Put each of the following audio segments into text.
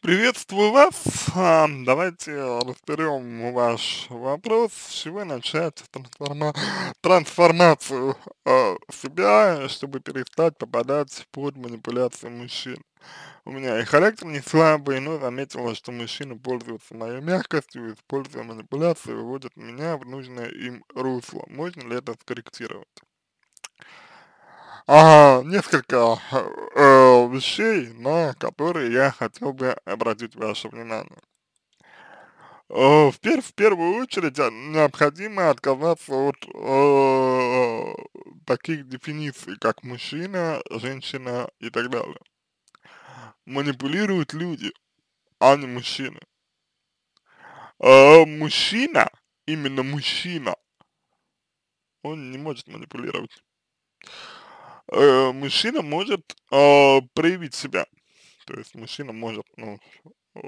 Приветствую вас. А, давайте разберем ваш вопрос, с чего начать трансформа трансформацию э, себя, чтобы перестать попадать под манипуляции мужчин. У меня и характер не слабый, но заметила, что мужчины пользуются моей мягкостью, используя манипуляции, выводят меня в нужное им русло. Можно ли это скорректировать? а, несколько э, вещей, на которые я хотел бы обратить ваше внимание. Э, в, пер в первую очередь а, необходимо отказаться от э, таких дефиниций, как мужчина, женщина и так далее. Манипулируют люди, а не мужчины. Э, мужчина, именно мужчина, он не может манипулировать э, мужчина может э, проявить себя. То есть мужчина может, ну, э,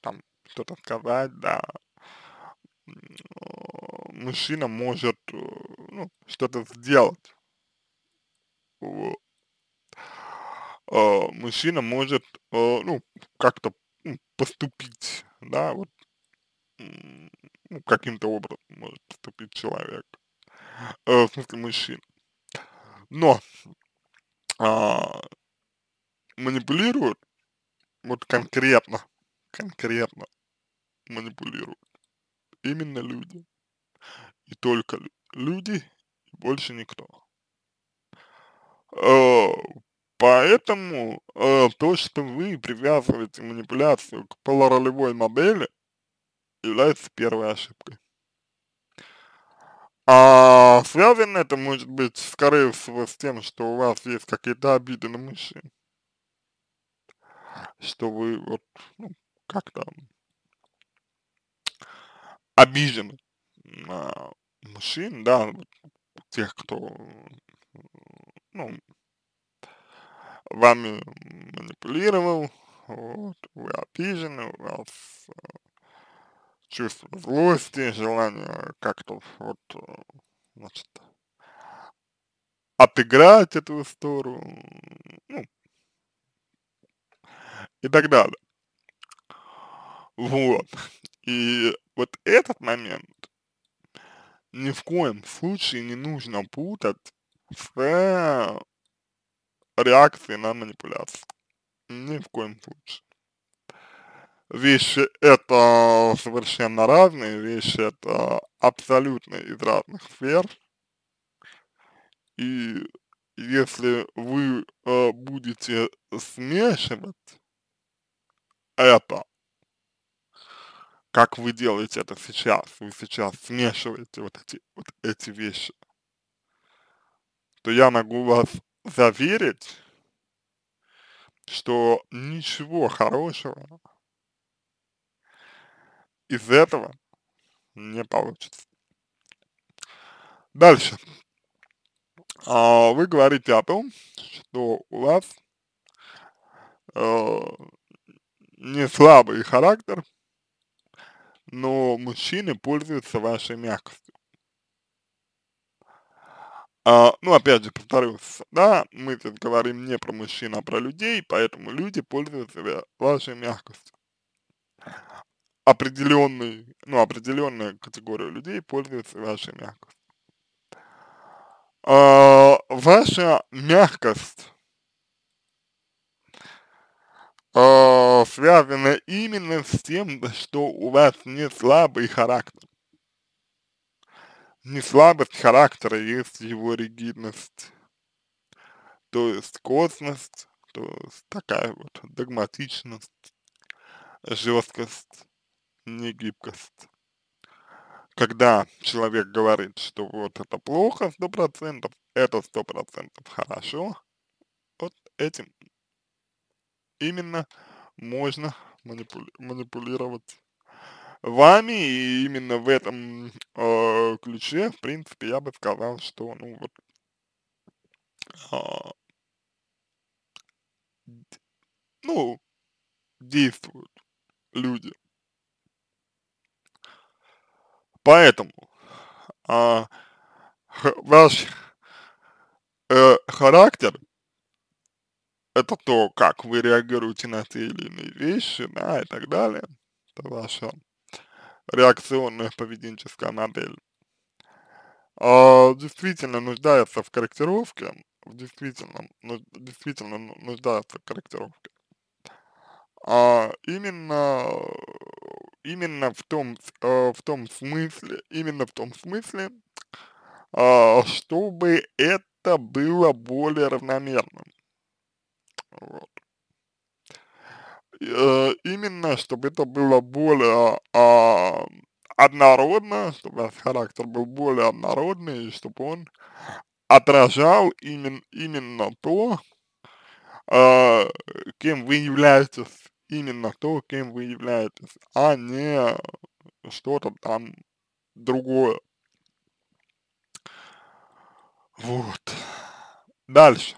там, что-то сказать, да. Мужчина может, ну, что-то сделать. Вот. Э, мужчина может, э, ну, а, э, ну как-то поступить, да, вот, ну, каким-то образом может поступить человек, э, в смысле мужчина но а, манипулируют вот конкретно, конкретно манипулируют именно люди. И только люди, и больше никто. Э, поэтому э, то, что вы привязываете манипуляцию к полуролевой модели, является первой ошибкой. А связано это может быть, скорее всего, с тем, что у вас есть какие-то обиды на мужчин. Что вы вот, ну, как-то обижены на мужчин, да, вот, тех, кто, ну, вами манипулировал, вот, вы обижены, у вас э, чувство злости, желание как-то вот, э, значит, отыграть эту сторону ну, и так далее. Вот. И вот этот момент ни в коем случае не нужно путать с э, реакцией на манипуляцию. Ни в коем случае вещи это совершенно разные, вещи это абсолютно из разных сфер. И если вы э, будете смешивать это, как вы делаете это сейчас, вы сейчас смешиваете вот эти, вот эти вещи, то я могу вас заверить, что ничего хорошего из этого не получится. Дальше. А, вы говорите о том, что у вас э, не слабый характер, но мужчины пользуются вашей мягкостью. А, ну, опять же, повторюсь, да, мы здесь говорим не про мужчин, а про людей, поэтому люди пользуются вашей мягкостью определенный, ну, определенная категория людей пользуется вашей мягкостью. А, ваша мягкость а, связана именно с тем, что у вас не слабый характер. Не слабость характера а есть его ригидность, то есть косность, то есть такая вот догматичность, жесткость негибкость. Когда человек говорит, что вот это плохо сто процентов, это сто процентов хорошо, вот этим именно можно манипули манипулировать вами, и именно в этом э, ключе, в принципе, я бы сказал, что, ну, вот, э, ну, действуют люди. Поэтому а, ваш э, характер это то, как вы реагируете на те или иные вещи, да, и так далее. Это ваша реакционная поведенческая модель. А, действительно нуждается в корректировке, в действительном, ну, действительно нуждается в корректировке. А именно именно в том, э, в том смысле, именно в том смысле, э, чтобы это было более равномерным. Вот. Э, именно, чтобы это было более э, однородно, чтобы характер был более однородный, и чтобы он отражал именно, именно то, э, кем вы являетесь именно то, кем вы являетесь, а не э, что-то там другое. Вот. Дальше.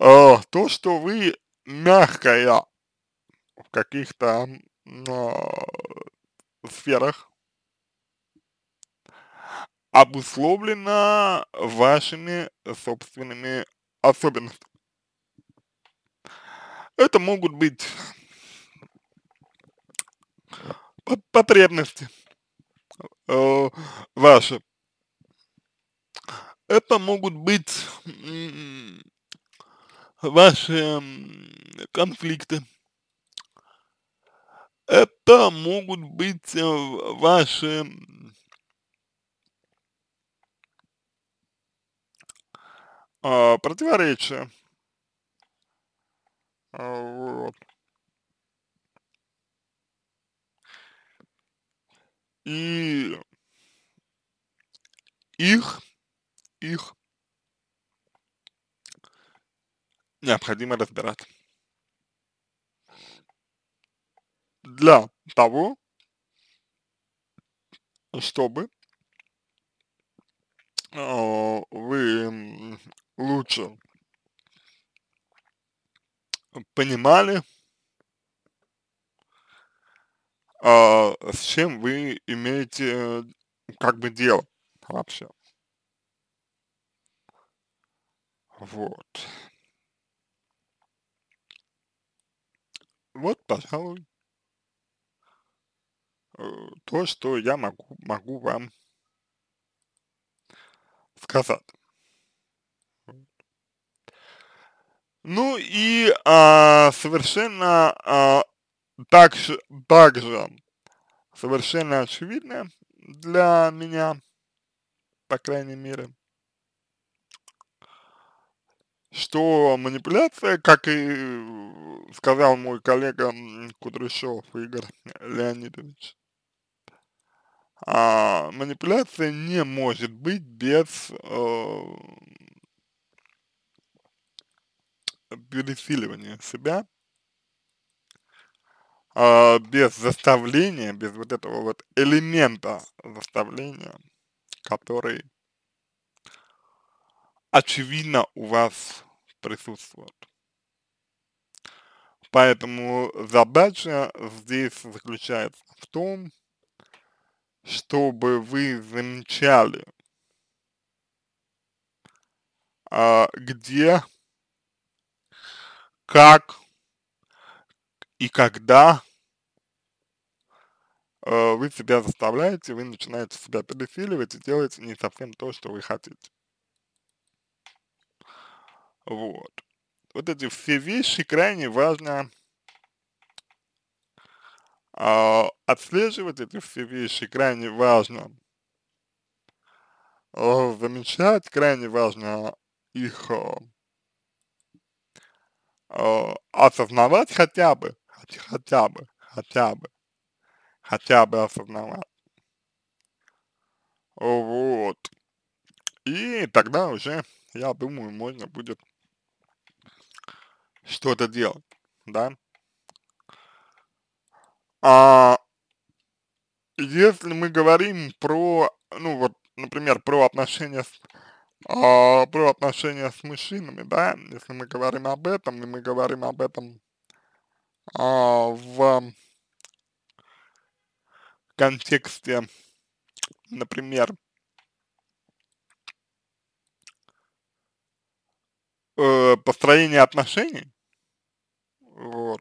Э, то, что вы мягкая в каких-то э, сферах, обусловлено вашими собственными особенностями. Это могут быть потребности э, ваши. Это могут быть ваши конфликты. Это могут быть э, ваши а, противоречия. Вот. И их, их необходимо разбирать. Для того, чтобы э, вы лучше понимали, а, с чем вы имеете э, как бы дело вообще. Вот. Вот, пожалуй, э, то, что я могу, могу вам сказать. Ну и а, совершенно а, так, также совершенно очевидно для меня, по крайней мере, что манипуляция, как и э, сказал мой коллега Кудряшов Игорь Леонидович, а, манипуляция не может быть без э, пересиливание себя, э, без заставления, без вот этого вот элемента заставления, который очевидно у вас присутствует. Поэтому задача здесь заключается в том, чтобы вы замечали, а, где как и когда э, вы себя заставляете, вы начинаете себя пересиливать и делаете не совсем то, что вы хотите. Вот. Вот эти все вещи крайне важно э, отслеживать, эти все вещи крайне важно э, замечать, крайне важно их э, Э, осознавать хотя бы, хотя бы, хотя бы, хотя бы осознавать. Вот. И тогда уже, я думаю, можно будет что-то делать, да. А если мы говорим про, ну вот, например, про отношения с а, про отношения с мужчинами, да, если мы говорим об этом, и мы говорим об этом а, в контексте, например, э, построения отношений, вот,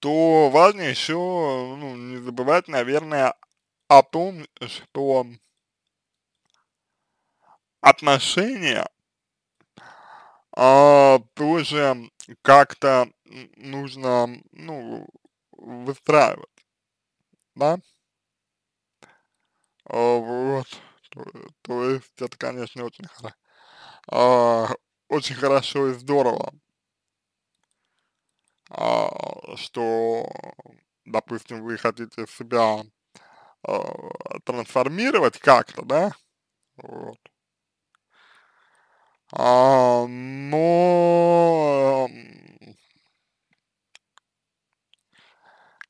то важно еще ну, не забывать, наверное, о том, что отношения а, тоже как-то нужно, ну, выстраивать, да? А, вот, то, то есть это, конечно, очень, хоро, а, очень хорошо и здорово, а, что, допустим, вы хотите себя а, трансформировать как-то, да? Вот. А, но ну, э,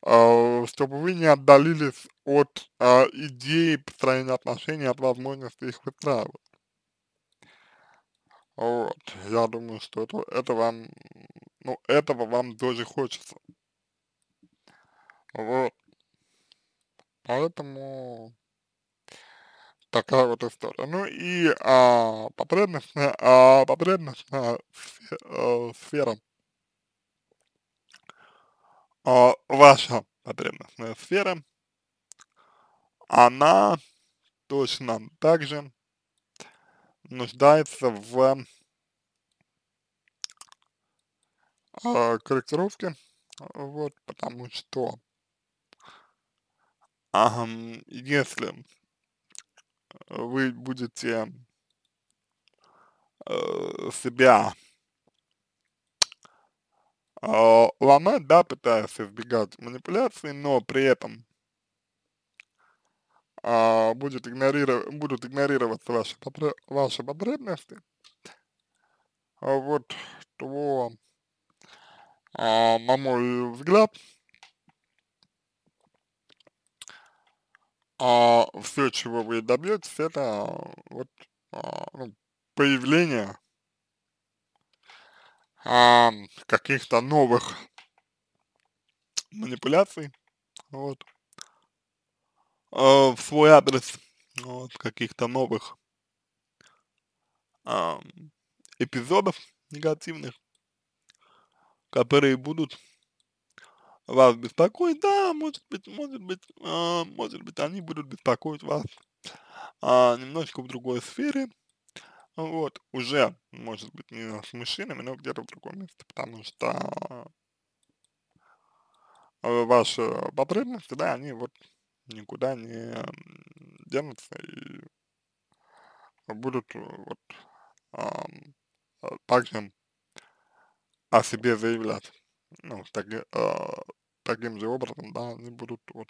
а, чтобы вы не отдалились от э, идеи построения отношений, от возможности их выстраивать. Вот, я думаю, что это, это вам, ну, этого вам тоже хочется. Вот. Поэтому такая вот история. Ну и а, потребностная, а, потребностная э, сфера, а, ваша потребностная сфера, она точно так же нуждается в а, корректировке, вот, потому что а, если вы будете э, себя э, ломать, да, пытаясь избегать манипуляций, но при этом э, будет игнорировать, будут игнорироваться ваши, попре, ваши потребности, а вот, то, э, на мой взгляд, а все, чего вы добьетесь, это вот а, ну, появление а, каких-то новых манипуляций, вот, а, в свой адрес, вот, каких-то новых а, эпизодов негативных, которые будут вас беспокоит, да, может быть, может быть, э, может быть, они будут беспокоить вас э, немножечко в другой сфере, вот, уже, может быть, не с мужчинами, но где-то в другом месте, потому что а, ваши потребности, да, они вот никуда не денутся и будут э, вот эм, также о себе заявлять, ну, так, э, таким же образом, да, они будут вот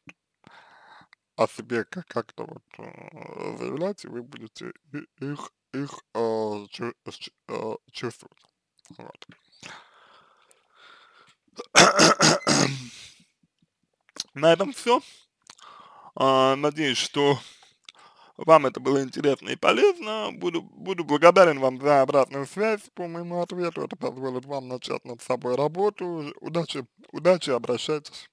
о себе как-то вот э, заявлять, и вы будете их, их э, чу, э, чувствовать. Вот. На этом все. А, надеюсь, что вам это было интересно и полезно. Буду, буду благодарен вам за обратную связь по моему ответу. Это позволит вам начать над собой работу. Удачи, удачи, обращайтесь.